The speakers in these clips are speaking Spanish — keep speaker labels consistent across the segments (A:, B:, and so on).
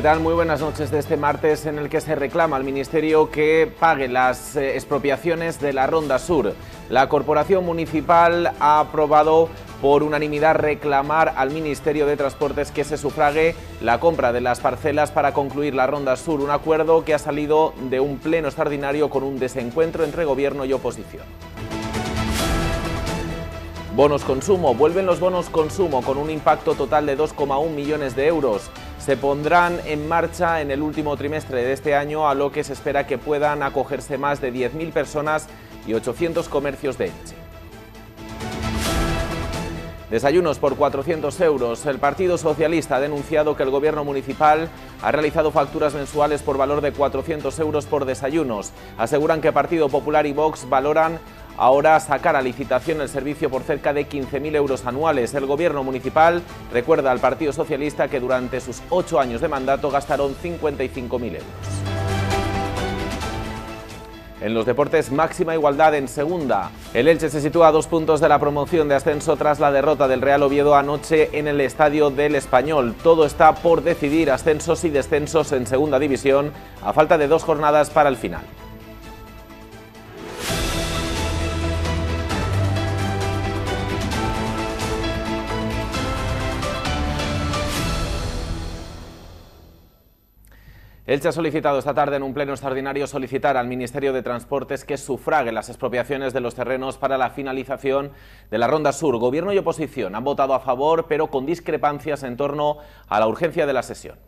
A: ¿Qué Muy buenas noches de este martes en el que se reclama al Ministerio que pague las eh, expropiaciones de la Ronda Sur. La Corporación Municipal ha aprobado por unanimidad reclamar al Ministerio de Transportes que se sufrague la compra de las parcelas para concluir la Ronda Sur, un acuerdo que ha salido de un pleno extraordinario con un desencuentro entre gobierno y oposición. Bonos consumo. Vuelven los bonos consumo con un impacto total de 2,1 millones de euros se pondrán en marcha en el último trimestre de este año, a lo que se espera que puedan acogerse más de 10.000 personas y 800 comercios de Elche. Desayunos por 400 euros. El Partido Socialista ha denunciado que el Gobierno Municipal ha realizado facturas mensuales por valor de 400 euros por desayunos. Aseguran que Partido Popular y Vox valoran ahora sacar a licitación el servicio por cerca de 15.000 euros anuales. El gobierno municipal recuerda al Partido Socialista que durante sus ocho años de mandato gastaron 55.000 euros. En los deportes, máxima igualdad en segunda. El Elche se sitúa a dos puntos de la promoción de ascenso tras la derrota del Real Oviedo anoche en el Estadio del Español. Todo está por decidir ascensos y descensos en segunda división, a falta de dos jornadas para el final. Elche ha solicitado esta tarde en un pleno extraordinario solicitar al Ministerio de Transportes que sufrague las expropiaciones de los terrenos para la finalización de la Ronda Sur. Gobierno y oposición han votado a favor, pero con discrepancias en torno a la urgencia de la sesión.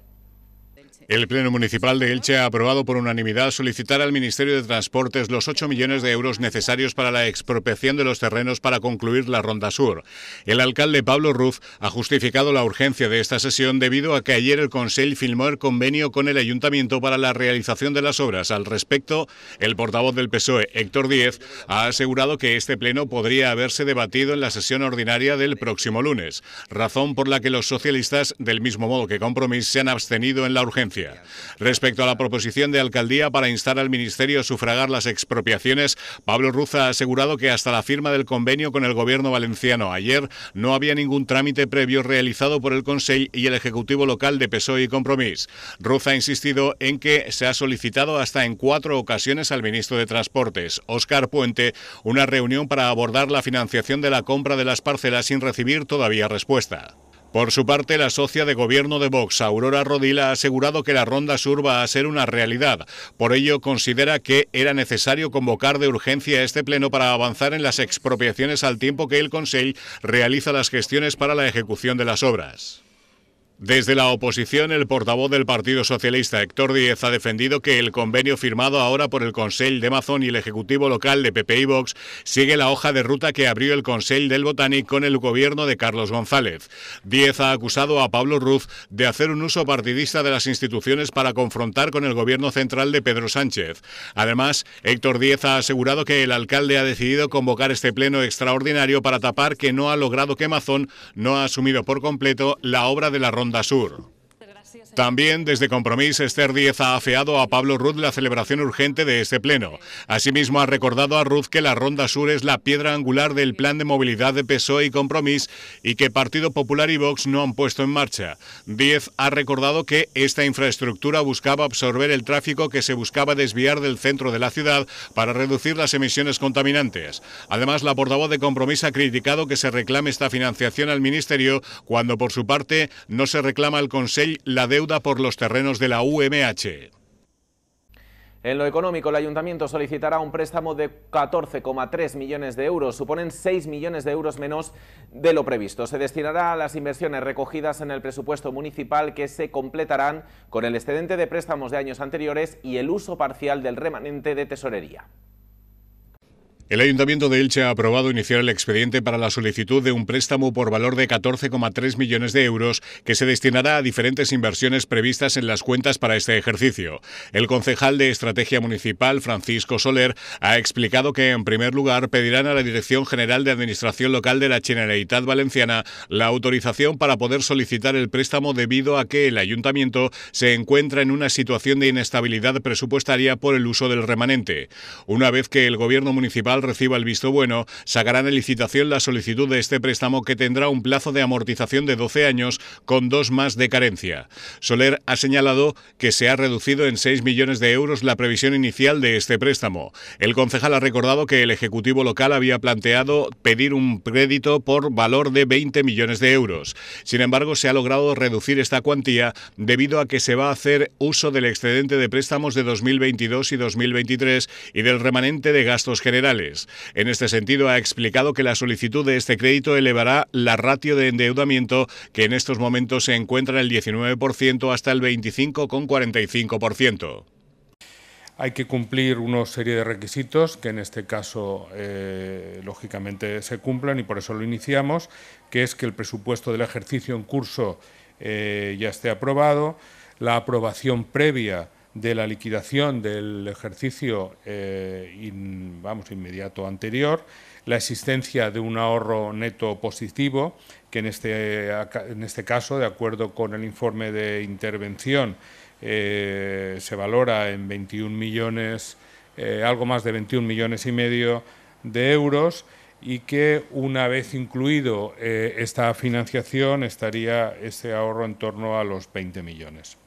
B: El Pleno Municipal de Elche ha aprobado por unanimidad solicitar al Ministerio de Transportes los 8 millones de euros necesarios para la expropiación de los terrenos para concluir la Ronda Sur. El alcalde Pablo Ruz ha justificado la urgencia de esta sesión debido a que ayer el Consejo firmó el convenio con el Ayuntamiento para la realización de las obras. Al respecto, el portavoz del PSOE, Héctor Díez, ha asegurado que este Pleno podría haberse debatido en la sesión ordinaria del próximo lunes, razón por la que los socialistas, del mismo modo que Compromís, se han abstenido en la urgencia. Respecto a la proposición de alcaldía para instar al Ministerio a sufragar las expropiaciones, Pablo Ruza ha asegurado que hasta la firma del convenio con el gobierno valenciano ayer no había ningún trámite previo realizado por el Consejo y el Ejecutivo local de PSOE y Compromís. Ruza ha insistido en que se ha solicitado hasta en cuatro ocasiones al ministro de Transportes, Óscar Puente, una reunión para abordar la financiación de la compra de las parcelas sin recibir todavía respuesta. Por su parte, la socia de gobierno de Vox, Aurora Rodila, ha asegurado que la Ronda Sur va a ser una realidad. Por ello, considera que era necesario convocar de urgencia este pleno para avanzar en las expropiaciones al tiempo que el Consejo realiza las gestiones para la ejecución de las obras. Desde la oposición, el portavoz del Partido Socialista, Héctor Díez, ha defendido que el convenio firmado ahora por el Consell de Mazón y el Ejecutivo Local de PP y Vox sigue la hoja de ruta que abrió el Consell del Botánico con el gobierno de Carlos González. Díez ha acusado a Pablo Ruz de hacer un uso partidista de las instituciones para confrontar con el gobierno central de Pedro Sánchez. Además, Héctor Díez ha asegurado que el alcalde ha decidido convocar este pleno extraordinario para tapar que no ha logrado que Mazón no ha asumido por completo la obra de la ronda Onda Sur. También desde Compromís, Esther Díez ha afeado a Pablo Ruz la celebración urgente de este pleno. Asimismo, ha recordado a Ruz que la Ronda Sur es la piedra angular del plan de movilidad de PSOE y Compromís y que Partido Popular y Vox no han puesto en marcha. Díez ha recordado que esta infraestructura buscaba absorber el tráfico que se buscaba desviar del centro de la ciudad para reducir las emisiones contaminantes. Además, la portavoz de Compromís ha criticado que se reclame esta financiación al Ministerio cuando, por su parte, no se reclama al Consell la deuda por los terrenos de la UMH.
A: En lo económico, el ayuntamiento solicitará un préstamo de 14,3 millones de euros, suponen 6 millones de euros menos de lo previsto. Se destinará a las inversiones recogidas en el presupuesto municipal que se completarán con el excedente de préstamos de años anteriores y el uso parcial del remanente de tesorería.
B: El Ayuntamiento de Elche ha aprobado iniciar el expediente para la solicitud de un préstamo por valor de 14,3 millones de euros que se destinará a diferentes inversiones previstas en las cuentas para este ejercicio. El concejal de Estrategia Municipal, Francisco Soler, ha explicado que, en primer lugar, pedirán a la Dirección General de Administración Local de la Generalitat Valenciana la autorización para poder solicitar el préstamo debido a que el Ayuntamiento se encuentra en una situación de inestabilidad presupuestaria por el uso del remanente. Una vez que el Gobierno Municipal reciba el visto bueno, sacarán a licitación la solicitud de este préstamo que tendrá un plazo de amortización de 12 años con dos más de carencia. Soler ha señalado que se ha reducido en 6 millones de euros la previsión inicial de este préstamo. El concejal ha recordado que el Ejecutivo local había planteado pedir un crédito por valor de 20 millones de euros. Sin embargo, se ha logrado reducir esta cuantía debido a que se va a hacer uso del excedente de préstamos de 2022 y 2023 y del remanente de gastos generales. En este sentido, ha explicado que la solicitud de este crédito elevará la ratio de endeudamiento que en estos momentos se encuentra en el 19% hasta el 25,45%.
C: Hay que cumplir una serie de requisitos que en este caso, eh, lógicamente, se cumplan y por eso lo iniciamos, que es que el presupuesto del ejercicio en curso eh, ya esté aprobado, la aprobación previa de la liquidación del ejercicio eh, vamos, inmediato anterior, la existencia de un ahorro neto positivo, que en este, en este caso, de acuerdo con el informe de intervención, eh, se valora en 21 millones, eh, algo más de 21 millones y medio de euros y que una vez incluido esta financiación estaría ese ahorro en torno a los 20 millones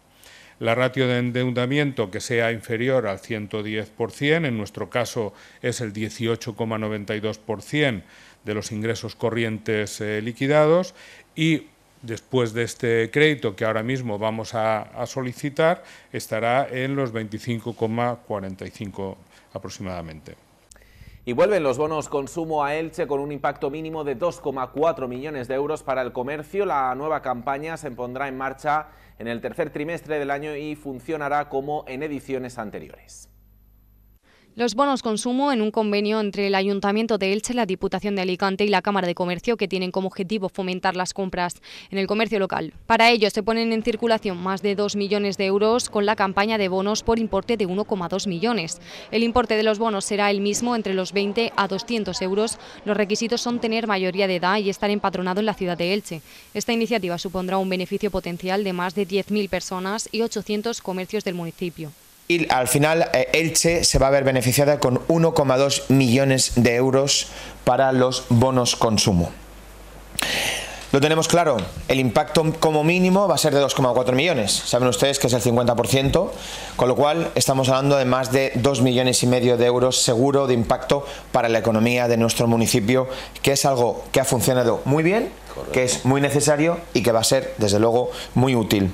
C: la ratio de endeudamiento que sea inferior al 110%, en nuestro caso es el 18,92% de los ingresos corrientes eh, liquidados y después de este crédito que ahora mismo vamos a, a solicitar estará en los 25,45 aproximadamente.
A: Y vuelven los bonos consumo a Elche con un impacto mínimo de 2,4 millones de euros para el comercio. La nueva campaña se pondrá en marcha en el tercer trimestre del año y funcionará como en ediciones anteriores.
D: Los bonos consumo en un convenio entre el Ayuntamiento de Elche, la Diputación de Alicante y la Cámara de Comercio que tienen como objetivo fomentar las compras en el comercio local. Para ello se ponen en circulación más de 2 millones de euros con la campaña de bonos por importe de 1,2 millones. El importe de los bonos será el mismo entre los 20 a 200 euros. Los requisitos son tener mayoría de edad y estar empadronado en la ciudad de Elche. Esta iniciativa supondrá un beneficio potencial de más de 10.000 personas y 800 comercios del municipio.
E: Y al final eh, Elche se va a ver beneficiada con 1,2 millones de euros para los bonos consumo. Lo tenemos claro, el impacto como mínimo va a ser de 2,4 millones, saben ustedes que es el 50%, con lo cual estamos hablando de más de 2 millones y medio de euros seguro de impacto para la economía de nuestro municipio, que es algo que ha funcionado muy bien que es muy necesario y que va a ser, desde luego, muy útil.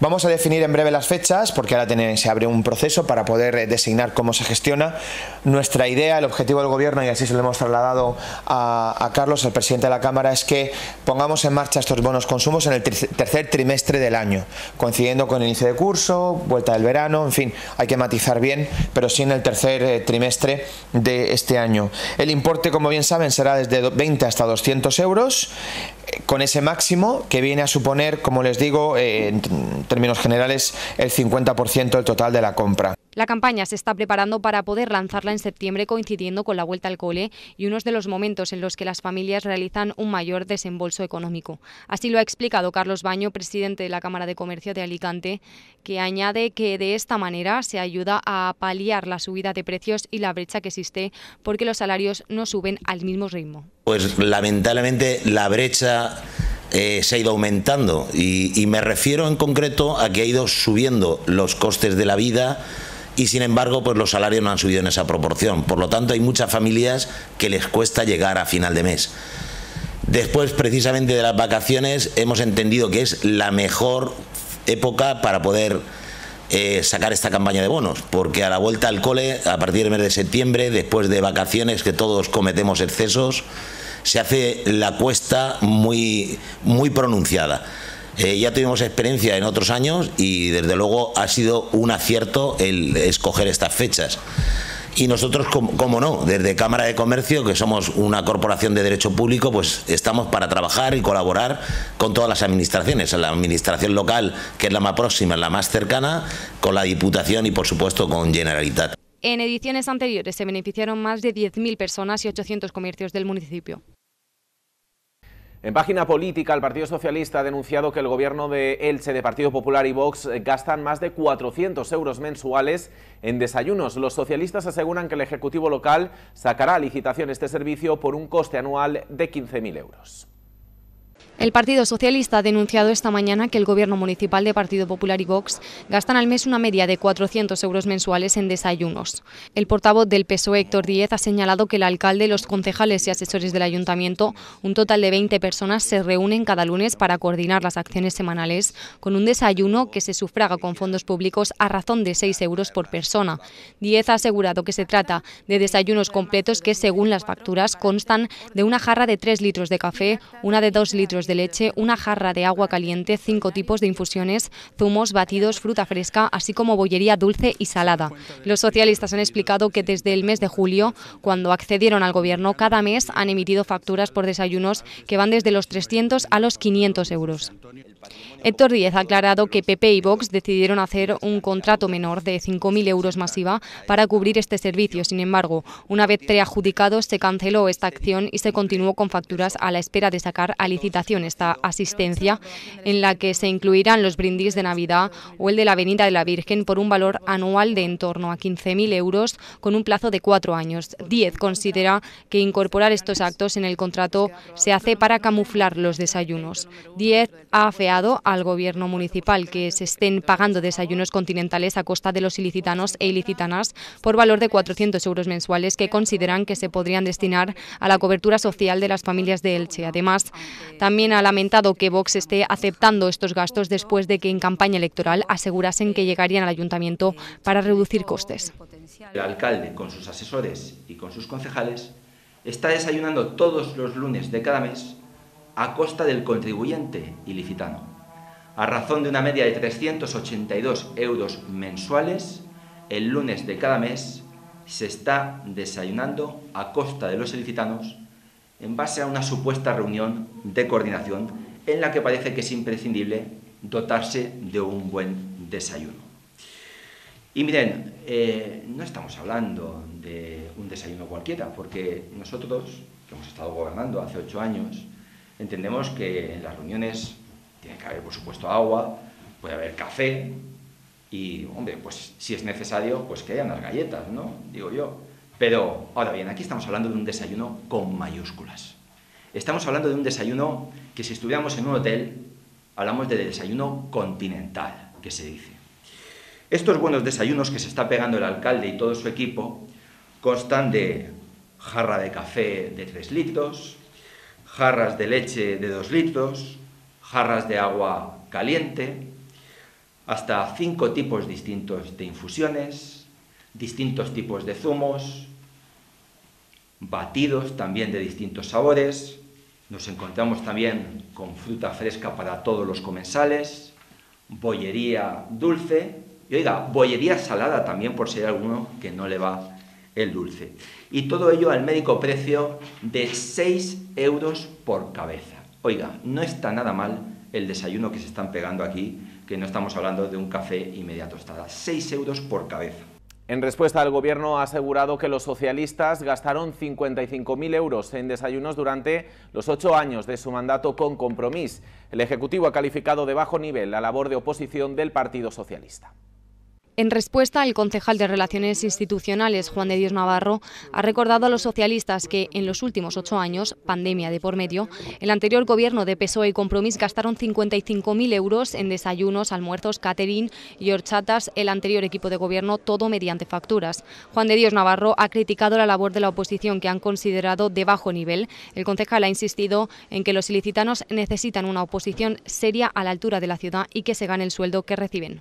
E: Vamos a definir en breve las fechas, porque ahora se abre un proceso para poder eh, designar cómo se gestiona. Nuestra idea, el objetivo del Gobierno, y así se lo hemos trasladado a, Carlos, el presidente de la Cámara, es que pongamos en marcha estos bonos consumos en el tercer trimestre del año, coincidiendo con el inicio de curso, vuelta del verano, en fin, hay que matizar bien, pero sí en el tercer eh, trimestre de este año. El importe, como bien saben, será desde 20 hasta 200 euros con ese máximo que viene a suponer, como les digo, eh, en términos generales, el 50% del total de la compra.
D: La campaña se está preparando para poder lanzarla en septiembre coincidiendo con la vuelta al cole y unos de los momentos en los que las familias realizan un mayor desembolso económico. Así lo ha explicado Carlos Baño, presidente de la Cámara de Comercio de Alicante, que añade que de esta manera se ayuda a paliar la subida de precios y la brecha que existe porque los salarios no suben al mismo ritmo.
F: Pues lamentablemente la brecha eh, se ha ido aumentando y me refiero en concreto a que ha ido subiendo los costes de la vida, y sin embargo pues los salarios no han subido en esa proporción. Por lo tanto hay muchas familias que les cuesta llegar a final de mes. Después precisamente de las vacaciones hemos entendido que es la mejor época para poder eh, sacar esta campaña de bonos, porque a la vuelta al cole, a partir del mes de septiembre, después de vacaciones que todos cometemos excesos, se hace la cuesta muy, muy pronunciada. Eh, ya tuvimos experiencia en otros años y desde luego ha sido un acierto el escoger estas fechas. Y nosotros, como, no, desde Cámara de Comercio, que somos una corporación de derecho público, pues estamos para trabajar y colaborar con todas las administraciones, la administración local, que es la más próxima, la más cercana, con la Diputación y, por supuesto, con Generalitat.
D: En ediciones anteriores se beneficiaron más de 10.000 personas y 800 comercios del municipio.
A: En página política, el Partido Socialista ha denunciado que el gobierno de Elche, de Partido Popular y Vox eh, gastan más de 400 euros mensuales en desayunos. Los socialistas aseguran que el Ejecutivo local sacará a licitación este servicio por un coste anual de 15.000 euros.
D: El Partido Socialista ha denunciado esta mañana que el Gobierno Municipal de Partido Popular y Vox gastan al mes una media de 400 euros mensuales en desayunos. El portavoz del PSOE, Héctor Díez, ha señalado que el alcalde, los concejales y asesores del ayuntamiento, un total de 20 personas, se reúnen cada lunes para coordinar las acciones semanales con un desayuno que se sufraga con fondos públicos a razón de 6 euros por persona. Díez ha asegurado que se trata de desayunos completos que, según las facturas, constan de una jarra de 3 litros de café, una de 2 litros de leche, una jarra de agua caliente, cinco tipos de infusiones, zumos, batidos, fruta fresca, así como bollería dulce y salada. Los socialistas han explicado que desde el mes de julio, cuando accedieron al gobierno, cada mes han emitido facturas por desayunos que van desde los 300 a los 500 euros. Héctor Díez ha aclarado que PP y Vox decidieron hacer un contrato menor de 5.000 euros masiva para cubrir este servicio. Sin embargo, una vez preadjudicado, se canceló esta acción y se continuó con facturas a la espera de sacar a licitación esta asistencia, en la que se incluirán los brindis de Navidad o el de la Avenida de la Virgen por un valor anual de en torno a 15.000 euros con un plazo de cuatro años. Díez considera que incorporar estos actos en el contrato se hace para camuflar los desayunos. Díez ha afeado a al gobierno municipal que se estén pagando desayunos continentales a costa de los ilicitanos e ilicitanas por valor de 400 euros mensuales que consideran que se podrían destinar a la cobertura social de las familias de Elche. Además, también ha lamentado que Vox esté aceptando estos gastos después de que en campaña electoral asegurasen que llegarían al ayuntamiento para reducir costes.
G: El alcalde, con sus asesores y con sus concejales, está desayunando todos los lunes de cada mes a costa del contribuyente ilicitano a razón de una media de 382 euros mensuales, el lunes de cada mes se está desayunando a costa de los ilicitanos en base a una supuesta reunión de coordinación en la que parece que es imprescindible dotarse de un buen desayuno. Y miren, eh, no estamos hablando de un desayuno cualquiera, porque nosotros, que hemos estado gobernando hace ocho años, entendemos que las reuniones tiene que haber, por supuesto, agua, puede haber café y, hombre, pues si es necesario, pues que haya unas galletas, ¿no? Digo yo. Pero, ahora bien, aquí estamos hablando de un desayuno con mayúsculas. Estamos hablando de un desayuno que si estuviéramos en un hotel, hablamos de desayuno continental, que se dice. Estos buenos desayunos que se está pegando el alcalde y todo su equipo constan de jarra de café de 3 litros, jarras de leche de 2 litros, jarras de agua caliente, hasta cinco tipos distintos de infusiones, distintos tipos de zumos, batidos también de distintos sabores. Nos encontramos también con fruta fresca para todos los comensales, bollería dulce y, oiga, bollería salada también por si hay alguno que no le va el dulce. Y todo ello al médico precio de 6 euros por cabeza. Oiga, no está nada mal el desayuno que se están pegando aquí, que no estamos hablando de un café y media tostada. Seis euros por cabeza. En respuesta, el Gobierno ha asegurado que los socialistas gastaron
A: 55.000 euros en desayunos durante los ocho años de su mandato con compromiso. El Ejecutivo ha calificado de bajo nivel la labor de oposición del Partido Socialista.
D: En respuesta, el concejal de Relaciones Institucionales, Juan de Dios Navarro, ha recordado a los socialistas que en los últimos ocho años, pandemia de por medio, el anterior gobierno de PSOE y Compromís gastaron 55.000 euros en desayunos, almuerzos, catering y horchatas, el anterior equipo de gobierno, todo mediante facturas. Juan de Dios Navarro ha criticado la labor de la oposición que han considerado de bajo nivel. El concejal ha insistido en que los ilicitanos necesitan una oposición seria a la altura de la ciudad y que se gane el sueldo que reciben.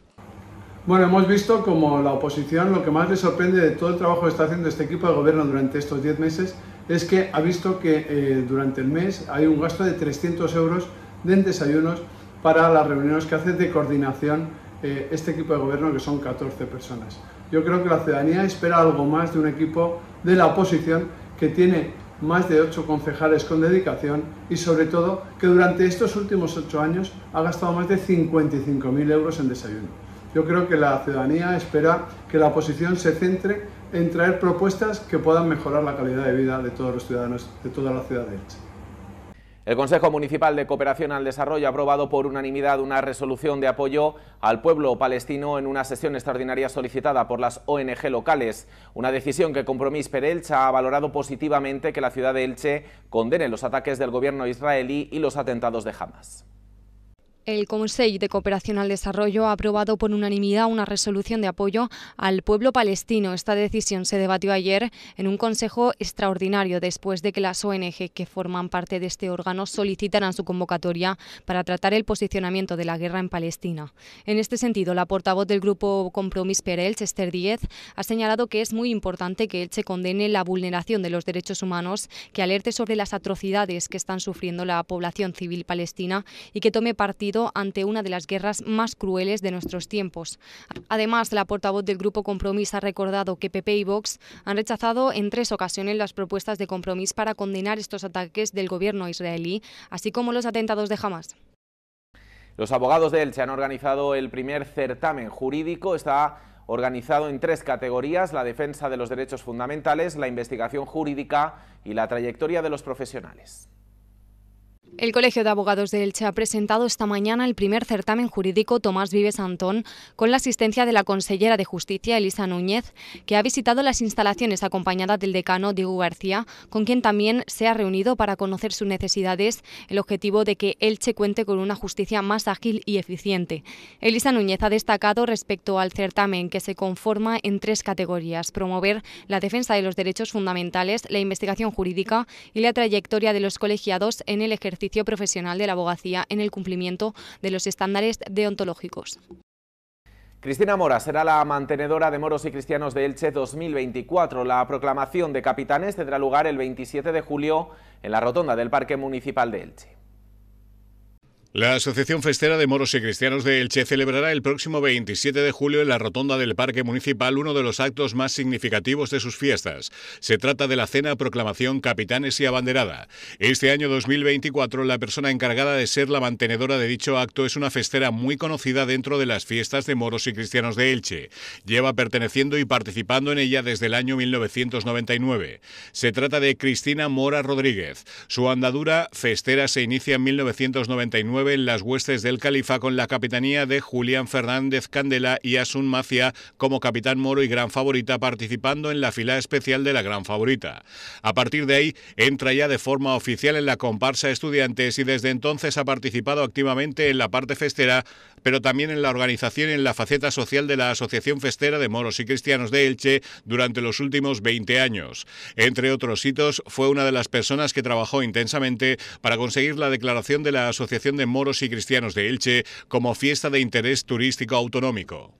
G: Bueno, hemos visto como la oposición, lo que más le sorprende de todo el trabajo que está haciendo este equipo de gobierno durante estos 10 meses es que ha visto que eh, durante el mes hay un gasto de 300 euros en desayunos para las reuniones que hace de coordinación eh, este equipo de gobierno, que son 14 personas. Yo creo que la ciudadanía espera algo más de un equipo de la oposición que tiene más de 8 concejales con dedicación y sobre todo que durante estos últimos 8 años ha gastado más de 55.000 euros en desayuno. Yo creo que la ciudadanía espera que la oposición se centre en traer propuestas que puedan mejorar la calidad de vida de todos los ciudadanos de toda la ciudad de Elche.
A: El Consejo Municipal de Cooperación al Desarrollo ha aprobado por unanimidad una resolución de apoyo al pueblo palestino en una sesión extraordinaria solicitada por las ONG locales. Una decisión que Compromís Elche ha valorado positivamente que la ciudad de Elche condene los ataques del gobierno israelí y los atentados de Hamas.
D: El Consejo de Cooperación al Desarrollo ha aprobado por unanimidad una resolución de apoyo al pueblo palestino. Esta decisión se debatió ayer en un consejo extraordinario después de que las ONG que forman parte de este órgano solicitaran su convocatoria para tratar el posicionamiento de la guerra en Palestina. En este sentido, la portavoz del grupo Compromís Perel, Esther Díez, ha señalado que es muy importante que se condene la vulneración de los derechos humanos, que alerte sobre las atrocidades que están sufriendo la población civil palestina y que tome partido ante una de las guerras más crueles de nuestros tiempos. Además, la portavoz del grupo Compromís ha recordado que PP y Vox han rechazado en tres ocasiones las propuestas de compromiso para condenar estos ataques del gobierno israelí, así como los atentados de Hamas.
A: Los abogados de se han organizado el primer certamen jurídico. Está organizado en tres categorías, la defensa de los derechos fundamentales, la investigación jurídica y la trayectoria de los profesionales.
D: El Colegio de Abogados de Elche ha presentado esta mañana el primer certamen jurídico Tomás Vives Antón con la asistencia de la consellera de Justicia Elisa Núñez, que ha visitado las instalaciones acompañada del decano Diego García, con quien también se ha reunido para conocer sus necesidades, el objetivo de que Elche cuente con una justicia más ágil y eficiente. Elisa Núñez ha destacado respecto al certamen que se conforma en tres categorías, promover la defensa de los derechos fundamentales, la investigación jurídica y la trayectoria de los colegiados en el ejercicio profesional de la abogacía en el cumplimiento de los estándares deontológicos.
A: Cristina Mora será la mantenedora de Moros y Cristianos de Elche 2024. La proclamación de capitanes tendrá lugar el 27 de julio en la rotonda del Parque Municipal de Elche.
B: La Asociación Festera de Moros y Cristianos de Elche celebrará el próximo 27 de julio en la Rotonda del Parque Municipal uno de los actos más significativos de sus fiestas. Se trata de la cena Proclamación Capitanes y Abanderada. Este año 2024 la persona encargada de ser la mantenedora de dicho acto es una festera muy conocida dentro de las fiestas de Moros y Cristianos de Elche. Lleva perteneciendo y participando en ella desde el año 1999. Se trata de Cristina Mora Rodríguez. Su andadura festera se inicia en 1999 en las huestes del Califa con la capitanía de Julián Fernández Candela y Asun Macia como capitán moro y gran favorita participando en la fila especial de la gran favorita. A partir de ahí entra ya de forma oficial en la comparsa estudiantes y desde entonces ha participado activamente en la parte festera, pero también en la organización y en la faceta social de la Asociación Festera de Moros y Cristianos de Elche durante los últimos 20 años. Entre otros hitos, fue una de las personas que trabajó intensamente para conseguir la declaración de la Asociación de moros y cristianos de Elche como fiesta de interés turístico autonómico.